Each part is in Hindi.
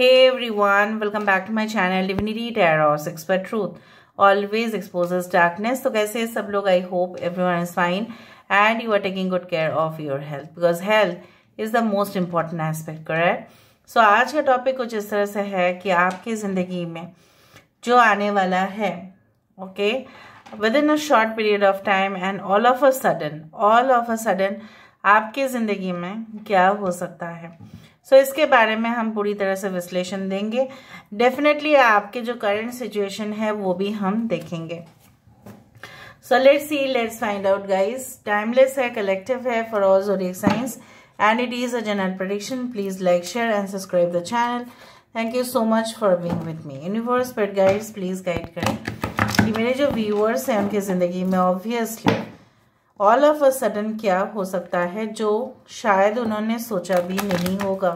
Hey everyone, welcome back to my channel Divinity Taros Expert Truth. Always exposes darkness. तो कैसे सब लोग I hope everyone is fine and you are taking good care of your health because health is the most important aspect, correct? So आज का टॉपिक कुछ इस तरह से है कि आपकी ज़िंदगी में जो आने वाला है okay within a short period of time and all of a sudden all of a sudden आपकी ज़िंदगी में क्या हो सकता है सो so, इसके बारे में हम पूरी तरह से विश्लेषण देंगे डेफिनेटली आपके जो करंट सिचुएशन है वो भी हम देखेंगे so let's see let's find out guys timeless है कलेक्टिव है for all zodiac signs and it is a general prediction please like share and subscribe the channel thank you so much for being with me universe पर गाइड्स प्लीज गाइड करें कि मेरे जो व्यूअर्स हैं उनकी जिंदगी में obviously all of a sudden क्या हो सकता है जो शायद उन्होंने सोचा भी नहीं होगा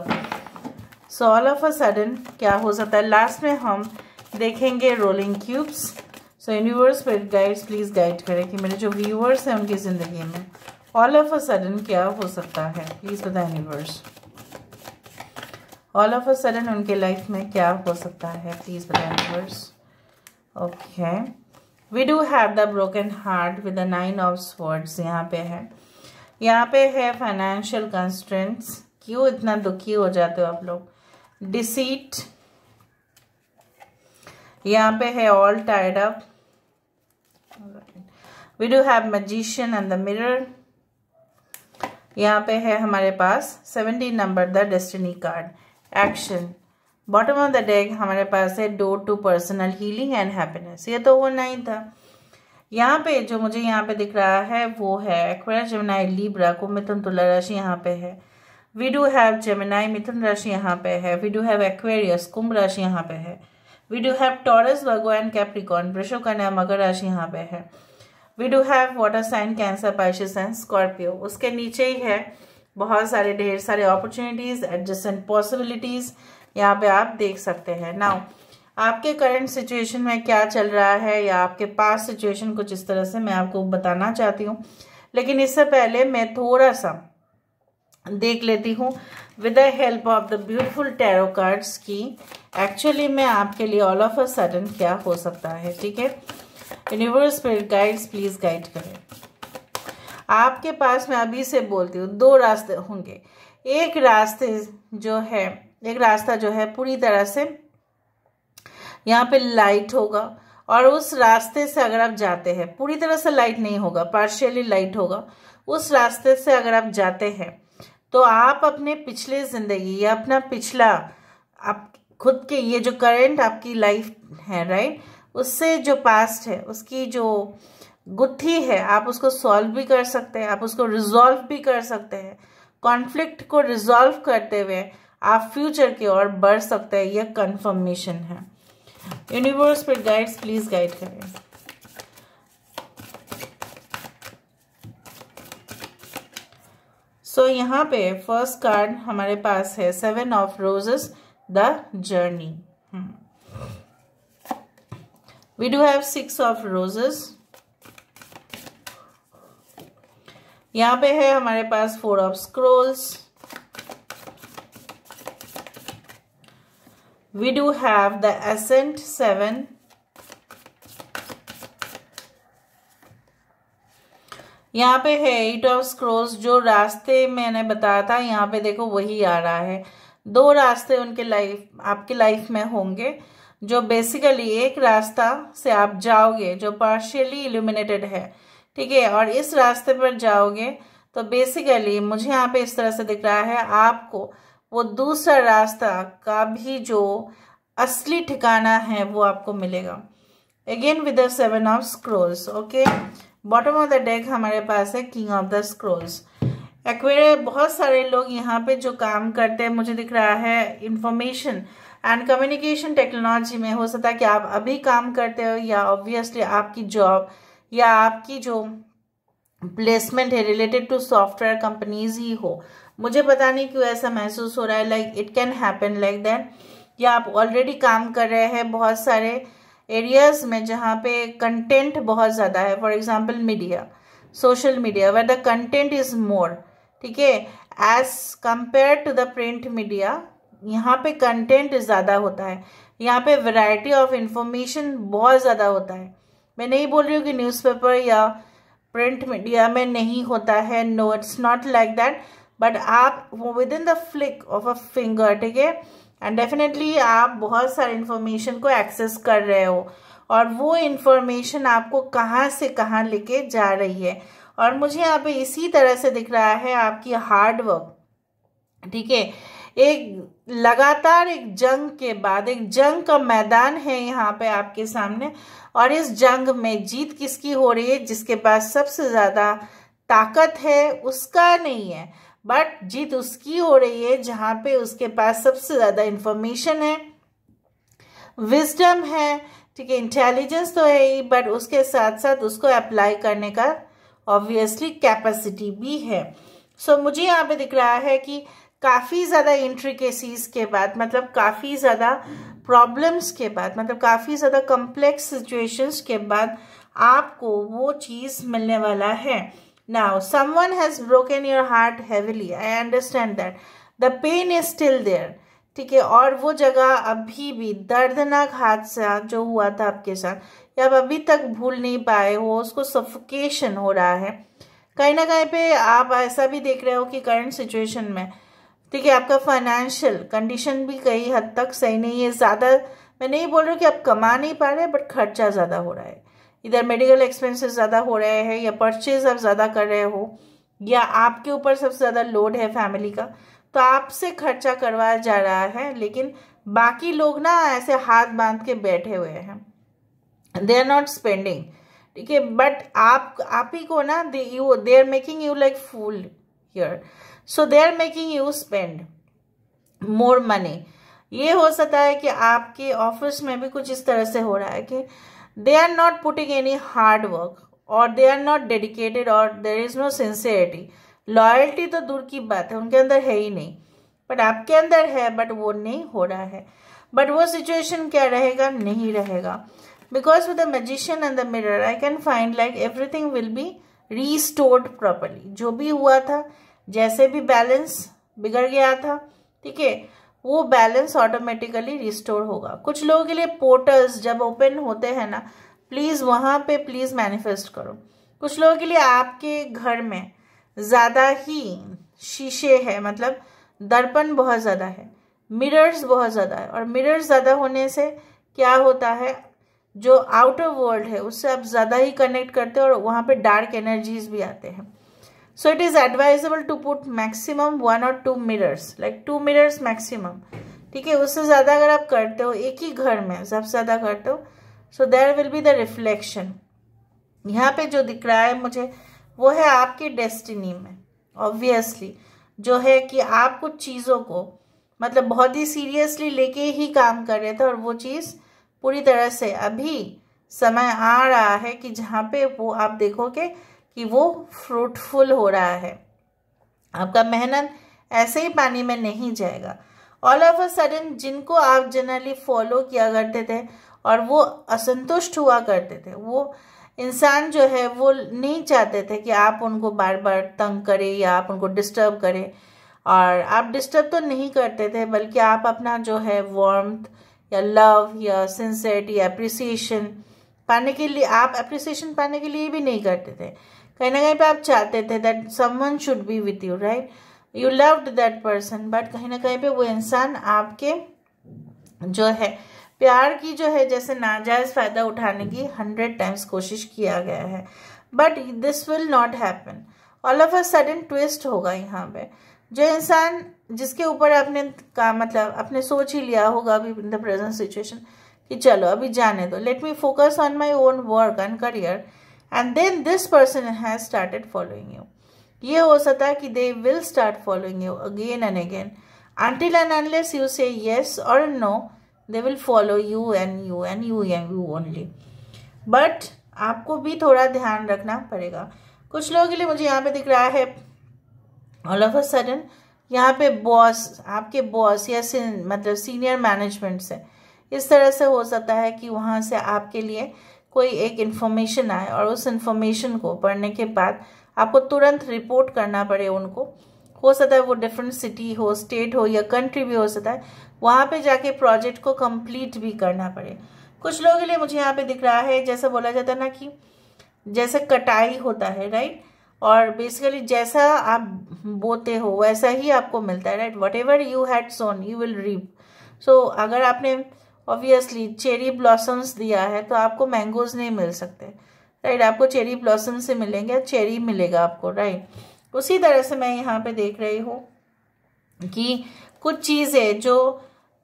so all of a sudden क्या हो सकता है लास्ट में हम देखेंगे रोलिंग क्यूब्स सो यूनिवर्स पर गाइड्स प्लीज़ गाइड करें कि मेरे जो व्यूअर्स हैं उनकी ज़िंदगी में ऑल ऑफ अ सडन क्या हो सकता है प्लीज़ बताएं universe all of a sudden उनके लाइफ में क्या हो सकता है प्लीज़ बताएं universe okay okay. We do have the broken heart with the nine of swords यहाँ पे है यहाँ पे है फाइनेंशियल कंस्ट्रेंट्स क्यों इतना दुखी हो जाते हो आप लोग डिसीट यहाँ पे है all tied up we do have magician and the mirror यहाँ पे है हमारे पास seventy number the destiny card action bottom of the deck हमारे पास है door to personal healing and happiness ये तो वो नहीं था यहाँ पे जो मुझे यहाँ पे दिख रहा है वो है एक्वेरियस जेमिनाई लिब्रा को मिथुन तुला राशि यहाँ पे है वी डू हैव जेमिनाई मिथुन राशि यहाँ पे है वी डू हैव एक्वेरियस कुंभ राशि यहाँ पे है we do have Taurus Virgo and Capricorn वृषभ कन्या मकर राशि यहाँ पे है we do have water sign Cancer Pisces and Scorpio उसके नीचे ही है बहुत सारे ढेर सारे अपॉर्चुनिटीज़ एडजस्टेंट पॉसिबिलिटीज़ यहाँ पे आप देख सकते हैं नाउ आपके करंट सिचुएशन में क्या चल रहा है या आपके पास सिचुएशन कुछ इस तरह से मैं आपको बताना चाहती हूँ लेकिन इससे पहले मैं थोड़ा सा देख लेती हूँ with the help of the beautiful tarot cards की एक्चुअली मैं आपके लिए ऑल ऑफ अ सडन क्या हो सकता है ठीक है universe spirit guides please guide करें आपके पास मैं अभी से बोलती हूँ दो रास्ते होंगे एक रास्ते जो है एक रास्ता जो है पूरी तरह से यहाँ पे लाइट होगा और उस रास्ते से अगर आप जाते हैं पूरी तरह से लाइट नहीं होगा पार्शियली लाइट होगा उस रास्ते से अगर आप जाते हैं तो आप अपने पिछले ज़िंदगी या अपना पिछला आप खुद के ये जो करेंट आपकी लाइफ है राइट उससे जो पास्ट है उसकी जो गुत्थी है आप उसको सॉल्व भी कर सकते हैं आप उसको रिजॉल्व भी कर सकते हैं कॉन्फ्लिक्ट को रिजॉल्व करते हुए आप फ्यूचर की ओर बढ़ सकते हैं यह कंफर्मेशन है यूनिवर्स पर गाइड्स प्लीज गाइड करें सो so, यहाँ पे फर्स्ट कार्ड हमारे पास है seven of roses the journey we do have six of roses यहाँ पे है हमारे पास four of scrolls we do have the ascent 7 यहाँ पे है एट ऑफ स्क्रोस जो रास्ते मैंने बताया था यहाँ पे देखो वही आ रहा है दो रास्ते उनके लाइफ आपके लाइफ में होंगे जो बेसिकली एक रास्ता से आप जाओगे जो पार्शियली इल्यूमिनेटेड है ठीक है और इस रास्ते पर जाओगे तो बेसिकली मुझे यहाँ पे इस तरह से दिख रहा है आपको वो दूसरा रास्ता का भी जो असली ठिकाना है वो आपको मिलेगा again with the seven of scrolls okay bottom of the deck हमारे पास है किंग ऑफ द स्क्रोल्स एक्वेरे बहुत सारे लोग यहाँ पे जो काम करते हैं मुझे दिख रहा है इंफॉर्मेशन एंड कम्युनिकेशन टेक्नोलॉजी में हो सकता है कि आप अभी काम करते हो या ऑब्वियसली आपकी जॉब या आपकी जो प्लेसमेंट है रिलेटेड टू सॉफ्टवेयर कंपनीज ही हो मुझे पता नहीं क्यों ऐसा महसूस हो रहा है like it can happen like that या आप ऑलरेडी काम कर रहे हैं बहुत सारे एरियाज में जहाँ पे कंटेंट बहुत ज़्यादा है for example media social media where the content is more ठीक है as compared to the print media यहाँ पे कंटेंट ज़्यादा होता है यहाँ पे वैरायटी ऑफ इंफॉर्मेशन बहुत ज़्यादा होता है मैं नहीं बोल रही हूँ कि न्यूज़पेपर या प्रिंट मीडिया में नहीं होता है no it's not like that but आप वो within the flick of a finger ठीक है एंड डेफिनेटली आप बहुत सारे इन्फॉर्मेशन को एक्सेस कर रहे हो और वो इन्फॉर्मेशन आपको कहाँ से कहाँ लेके जा रही है और मुझे यहाँ पे इसी तरह से दिख रहा है आपकी हार्डवर्क ठीक है एक लगातार एक जंग के बाद एक जंग का मैदान है यहाँ पे आपके सामने और इस जंग में जीत किसकी हो रही है जिसके पास सबसे ज़्यादा ताकत है उसका नहीं है बट जीत उसकी हो रही है जहाँ पे उसके पास सबसे ज़्यादा इंफॉर्मेशन है विजडम है ठीक है इंटेलिजेंस तो है ही बट उसके साथ साथ उसको अप्लाई करने का ऑब्वियसली कैपेसिटी भी है सो so, मुझे यहाँ पे दिख रहा है कि काफ़ी ज़्यादा इंट्रिकेसीज के बाद मतलब काफ़ी ज़्यादा प्रॉब्लम्स के बाद मतलब काफ़ी ज़्यादा कम्प्लेक्स सिचुएशंस के बाद आपको वो चीज़ मिलने वाला है now someone has broken your heart heavily I understand that the pain is still there ठीक है और वो जगह अभी भी दर्दनाक हादसा जो हुआ था आपके साथ या आप अभी तक भूल नहीं पाए हो उसको सफोकेशन हो रहा है कहीं ना कहीं पे आप ऐसा भी देख रहे हो कि करंट सिचुएशन में ठीक है आपका फाइनेंशियल कंडीशन भी कई हद तक सही नहीं है ज़्यादा मैं नहीं बोल रही कि आप कमा नहीं पा रहे बट खर्चा ज़्यादा हो रहा है इधर मेडिकल एक्सपेंसेस ज़्यादा हो रहे हैं या परचेज आप ज़्यादा कर रहे हो या आपके ऊपर सबसे ज़्यादा लोड है फैमिली का तो आपसे खर्चा करवाया जा रहा है लेकिन बाकी लोग ना ऐसे हाथ बांध के बैठे हुए हैं दे आर नॉट स्पेंडिंग ठीक है बट आप आप ही को ना they you they are making you like fool here so they are making you spend more money ये हो सकता है कि आपके ऑफिस में भी कुछ इस तरह से हो रहा है कि they are not putting any hard work और दे आर नॉट डेडिकेटेड और there is no sincerity loyalty तो दूर की बात है उनके अंदर है ही नहीं बट आपके अंदर है बट वो नहीं हो रहा है बट वो सिचुएशन क्या रहेगा नहीं रहेगा because with the magician and the mirror I can find like everything will be restored properly जो भी हुआ था जैसे भी बैलेंस बिगड़ गया था ठीक है वो बैलेंस ऑटोमेटिकली रिस्टोर होगा कुछ लोगों के लिए पोर्टल्स जब ओपन होते हैं ना प्लीज़ वहाँ पे प्लीज़ मैनिफेस्ट करो कुछ लोगों के लिए आपके घर में ज़्यादा ही शीशे है मतलब दर्पण बहुत ज़्यादा है मिरर्स बहुत ज़्यादा है और मिरर्स ज़्यादा होने से क्या होता है जो आउटर वर्ल्ड है उससे आप ज़्यादा ही कनेक्ट करते हैं और वहाँ पे डार्क एनर्जीज भी आते हैं So it is advisable to put maximum one or two mirrors, like two mirrors maximum. ठीक है उससे ज़्यादा अगर आप करते हो एक ही घर में सबसे ज़्यादा करते हो so there will be the reflection यहाँ पे जो दिख रहा है मुझे वो है आपकी डेस्टिनी में ऑब्वियसली जो है कि आप कुछ चीज़ों को मतलब बहुत ही सीरियसली लेके ही काम कर रहे थे और वो चीज़ पूरी तरह से अभी समय आ रहा है कि जहाँ पे वो आप देखोगे कि वो फ्रूटफुल हो रहा है आपका मेहनत ऐसे ही पानी में नहीं जाएगा ऑल ऑफ अ सडन जिनको आप जनरली फॉलो किया करते थे और वो असंतुष्ट हुआ करते थे वो इंसान जो है वो नहीं चाहते थे कि आप उनको बार बार तंग करें या आप उनको डिस्टर्ब करें और आप डिस्टर्ब तो नहीं करते थे बल्कि आप अपना जो है वॉर्म या लव या सिंसेरिटी अप्रिसिएशन पाने के लिए आप अप्रिसिएशन पाने के लिए भी नहीं करते थे कहीं ना कहीं पे आप चाहते थे that someone should be with you right you loved that person but कहीं ना कहीं पे वो इंसान आपके जो है प्यार की जो है जैसे नाजायज़ फ़ायदा उठाने की हंड्रेड टाइम्स कोशिश किया गया है but this will not happen all of a sudden twist होगा यहाँ पे जो इंसान जिसके ऊपर आपने का मतलब आपने सोच ही लिया होगा अभी इन द प्रेजेंट सिचुएशन कि चलो अभी जाने दो let me focus on my own work and career and then this person has started following you ये हो सकता है कि they will start following you again and again until and endless you say yes और no they will follow you and you and you and you only but आपको भी थोड़ा ध्यान रखना पड़ेगा कुछ लोगों के लिए मुझे यहाँ पे दिख रहा है ऑल ऑफ अ सडन यहाँ पे बॉस आपके बॉस या मतलब सीनियर मैनेजमेंट से इस तरह से हो सकता है कि वहाँ से आपके लिए कोई एक इन्फॉर्मेशन आए और उस इन्फॉर्मेशन को पढ़ने के बाद आपको तुरंत रिपोर्ट करना पड़े उनको हो सकता है वो डिफरेंट सिटी हो स्टेट हो या कंट्री भी हो सकता है वहाँ पे जाके प्रोजेक्ट को कंप्लीट भी करना पड़े कुछ लोगों के लिए मुझे यहाँ पे दिख रहा है जैसा बोला जाता है ना कि जैसे कटाई होता है राइट और बेसिकली जैसा आप बोते हो वैसा ही आपको मिलता है right whatever you had sown you will reap so अगर आपने ऑब्वियसली चेरी ब्लॉसम्स दिया है तो आपको मैंगोज नहीं मिल सकते राइट आपको चेरी ब्लॉसम से मिलेंगे चेरी मिलेगा आपको राइट उसी तरह से मैं यहाँ पे देख रही हूँ कि कुछ चीज़ें जो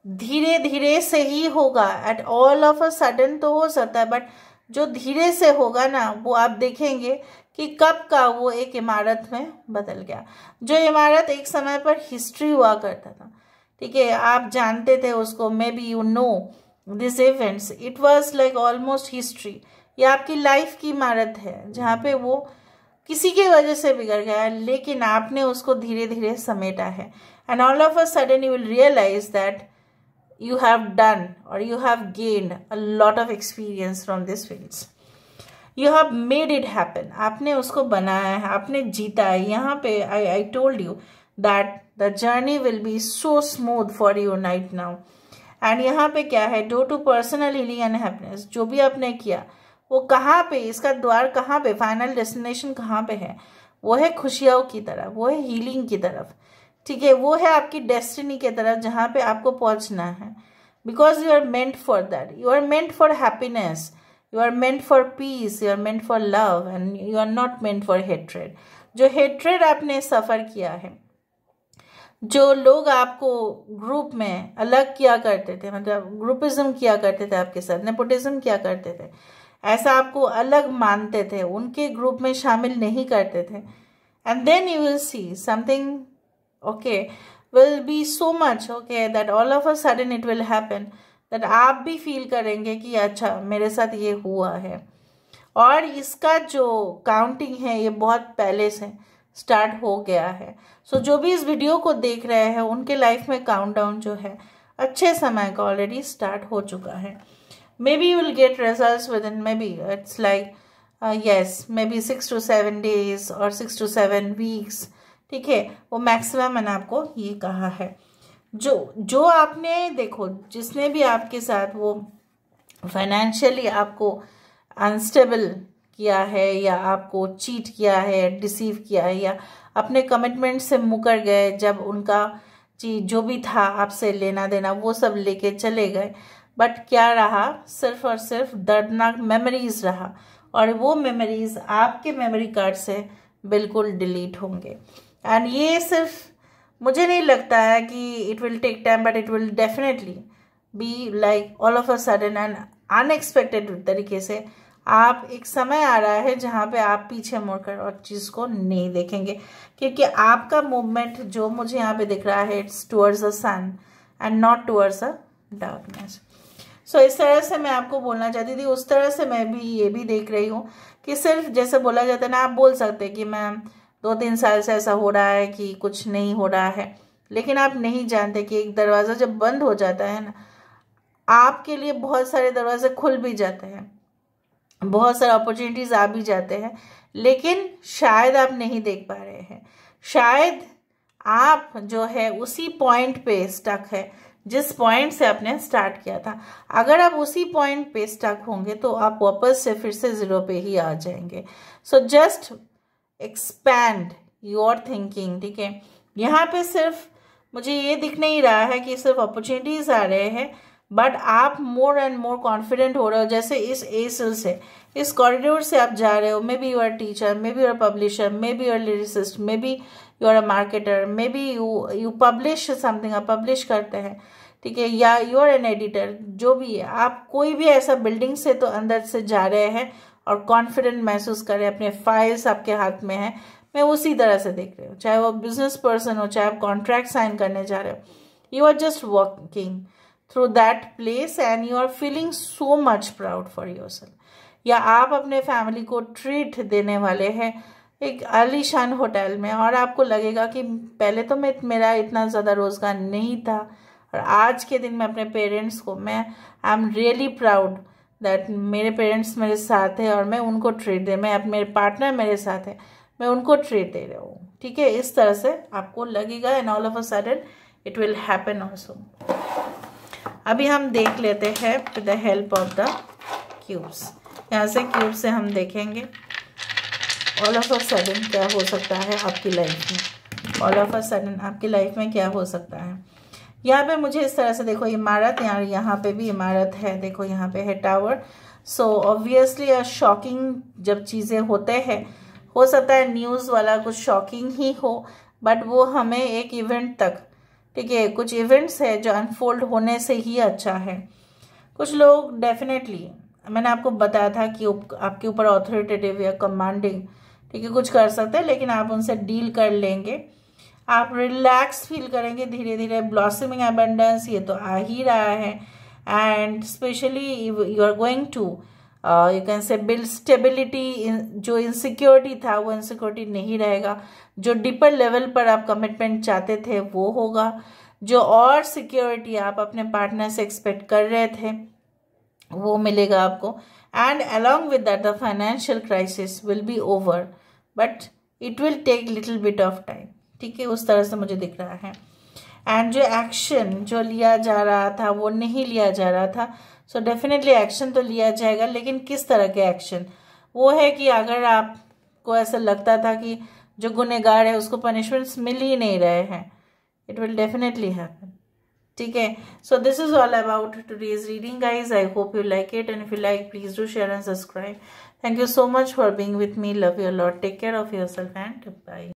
धीरे धीरे से ही होगा at all of a sudden तो हो सकता है बट जो धीरे से होगा ना वो आप देखेंगे कि कब का वो एक इमारत में बदल गया जो इमारत एक समय पर हिस्ट्री हुआ करता था ठीक है आप जानते थे उसको maybe you know this events it was like almost history ये आपकी लाइफ की इमारत है जहाँ पे वो किसी के वजह से बिगड़ गया लेकिन आपने उसको धीरे धीरे समेटा है and all of a sudden you will realise that you have done और you have gained a lot of experience from this field you have made it happen आपने उसको बनाया है आपने जीता है यहाँ पे I I told you that the journey will be so smooth for you night now and यहाँ पे क्या है door to personal healing and happiness जो भी आपने किया वो कहाँ पे इसका द्वार कहाँ पे फाइनल डेस्टिनेशन कहाँ पे है वो है खुशियाओं की तरफ वो है हीलिंग की तरफ ठीक है वो है आपकी डेस्टिनी की तरफ जहाँ पे आपको पहुँचना है because you are meant for that you are meant for happiness you are meant for peace you are meant for love and you are not meant for hatred जो हेट्रेड आपने सफ़र किया है जो लोग आपको ग्रुप में अलग किया करते थे मतलब ग्रुपिज्म किया करते थे आपके साथ नेपोटिज्म किया करते थे ऐसा आपको अलग मानते थे उनके ग्रुप में शामिल नहीं करते थे and then you will see something okay will be so much okay that all of a sudden it will happen that आप भी फील करेंगे कि अच्छा मेरे साथ ये हुआ है और इसका जो काउंटिंग है ये बहुत पहले से स्टार्ट हो गया है सो so, जो भी इस वीडियो को देख रहे हैं उनके लाइफ में काउंटडाउन जो है अच्छे समय का ऑलरेडी स्टार्ट हो चुका है maybe will get result within maybe it's like yes maybe six to seven days और सिक्स टू सेवन वीक्स ठीक है वो मैक्सिमम मैंने आपको ये कहा है जो जो आपने देखो जिसने भी आपके साथ वो फाइनेंशियली आपको अनस्टेबल किया है या आपको चीट किया है डिसीव किया है या अपने कमिटमेंट से मुकर गए जब उनका चीज जो भी था आपसे लेना देना वो सब लेके चले गए बट क्या रहा सिर्फ और सिर्फ दर्दनाक मेमोरीज रहा और वो मेमोरीज आपके मेमोरी कार्ड से बिल्कुल डिलीट होंगे एंड ये सिर्फ मुझे नहीं लगता है कि it will take time but it will definitely be like all of a sudden and unexpected तरीके से आप एक समय आ रहा है जहाँ पे आप पीछे मुड़कर और चीज़ को नहीं देखेंगे क्योंकि आपका मूवमेंट जो मुझे यहाँ पे दिख रहा है it's towards a sun and not towards a darkness so इस तरह से मैं आपको बोलना चाहती थी उस तरह से मैं भी ये भी देख रही हूँ कि सिर्फ जैसे बोला जाता है ना आप बोल सकते कि मैम दो तीन साल से ऐसा हो रहा है कि कुछ नहीं हो रहा है लेकिन आप नहीं जानते कि एक दरवाज़ा जब बंद हो जाता है ना आपके लिए बहुत सारे दरवाजे खुल भी जाते हैं बहुत सारे अपॉर्चुनिटीज़ आ भी जाते हैं लेकिन शायद आप नहीं देख पा रहे हैं शायद आप जो है उसी पॉइंट पे स्टक है जिस पॉइंट से आपने स्टार्ट किया था अगर आप उसी पॉइंट पे स्टक होंगे तो आप वापस से फिर से ज़ीरो पे ही आ जाएंगे so just expand your thinking ठीक है यहाँ पे सिर्फ मुझे ये दिख नहीं रहा है कि सिर्फ अपॉर्चुनिटीज़ आ रहे हैं बट आप मोर एंड मोर कॉन्फिडेंट हो रहे हो जैसे इस एसिल से इस कॉरिडोर से आप जा रहे हो maybe you are teacher maybe you are publisher maybe you are lyricist maybe you are a marketer maybe you you publish something आप पब्लिश करते हैं ठीक है या यू आर एन एडिटर जो भी है आप कोई भी ऐसा बिल्डिंग से तो अंदर से जा रहे हैं और कॉन्फिडेंट महसूस करें अपने फाइल्स आपके हाथ में हैं मैं उसी तरह से देख रही हूँ चाहे वो बिजनेस पर्सन हो चाहे आप कॉन्ट्रैक्ट साइन करने जा रहे हो you are just working through that place and you are feeling so much proud for yourself या आप अपने फैमिली को ट्रीट देने वाले हैं एक अलीशान होटल में और आपको लगेगा कि पहले तो मैं मेरा इतना ज़्यादा रोज़गार नहीं था और आज के दिन मैं अपने पेरेंट्स को मैं I am really proud that मेरे पेरेंट्स मेरे साथ है और मैं उनको ट्रीट दे मैं मेरे पार्टनर मेरे साथ है मैं उनको ट्रीट दे रहा हूँ ठीक है इस तरह से आपको लगेगा and all of a sudden it will happen also अभी हम देख लेते हैं with the help of the cubes यहाँ से क्यूब से हम देखेंगे ऑल ऑफ अ सडन क्या हो सकता है आपकी लाइफ में ऑल ऑफ अ सडन आपकी लाइफ में क्या हो सकता है यहाँ पे मुझे इस तरह से देखो इमारत यहाँ यहाँ पे भी इमारत है देखो यहाँ पे है टावर सो ऑब्वियसली शॉकिंग जब चीज़ें होते हैं हो सकता है न्यूज़ वाला कुछ शॉकिंग ही हो बट वो हमें एक इवेंट तक ठीक है कुछ इवेंट्स है जो अनफोल्ड होने से ही अच्छा है कुछ लोग डेफिनेटली मैंने आपको बताया था कि उप, आपके ऊपर ऑथोरिटेटिव या कमांडिंग ठीक है कुछ कर सकते हैं लेकिन आप उनसे डील कर लेंगे आप रिलैक्स फील करेंगे धीरे धीरे ब्लॉसमिंग एबेंडेंस ये तो आ ही रहा है and specially you are going to you can say build stability जो इनसिक्योरिटी था वो इनसिक्योरिटी नहीं रहेगा जो डीपर लेवल पर आप कमिटमेंट चाहते थे वो होगा जो और सिक्योरिटी आप अपने पार्टनर से एक्सपेक्ट कर रहे थे वो मिलेगा आपको and along with that the financial crisis will be over but it will take little bit of time ठीक है उस तरह से मुझे दिख रहा है एंड जो एक्शन जो लिया जा रहा था वो नहीं लिया जा रहा था सो डेफिनेटली एक्शन तो लिया जाएगा लेकिन किस तरह के एक्शन वो है कि अगर आपको ऐसा लगता था कि जो गुनहगार है उसको पनिशमेंट्स मिल ही नहीं रहे हैं इट विल डेफिनेटली हैपन ठीक है so this is all about today's reading guys I hope you like it and if you like please do share and subscribe thank you so much for being with me love your lot take care of yourself and by